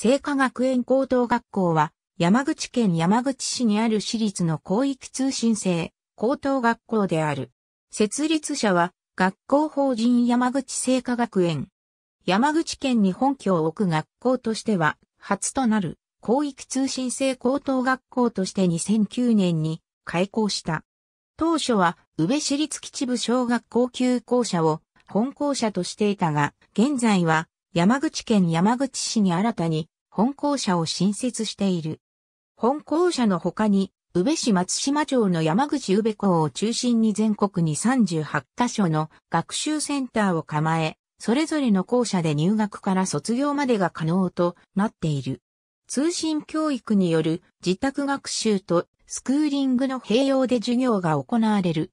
聖火学園高等学校は、山口県山口市にある私立の広域通信制高等学校である。設立者は、学校法人山口聖火学園。山口県に本拠を置く学校としては、初となる広域通信制高等学校として2009年に開校した。当初は、宇部市立基地部小学校級校舎を本校舎としていたが、現在は山口県山口市に新たに本校舎を新設している。本校舎の他に、宇部市松島町の山口宇部校を中心に全国に38カ所の学習センターを構え、それぞれの校舎で入学から卒業までが可能となっている。通信教育による自宅学習とスクーリングの併用で授業が行われる。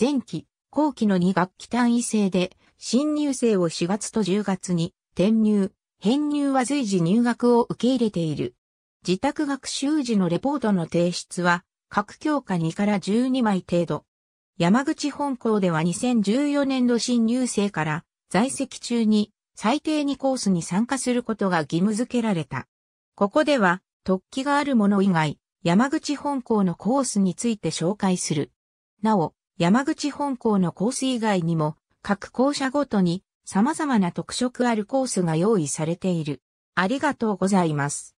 前期、後期の2学期単位制で、新入生を4月と10月に転入、編入は随時入学を受け入れている。自宅学習時のレポートの提出は、各教科2から12枚程度。山口本校では2014年度新入生から在籍中に最低2コースに参加することが義務付けられた。ここでは突起があるもの以外、山口本校のコースについて紹介する。なお、山口本校のコース以外にも各校舎ごとに様々な特色あるコースが用意されている。ありがとうございます。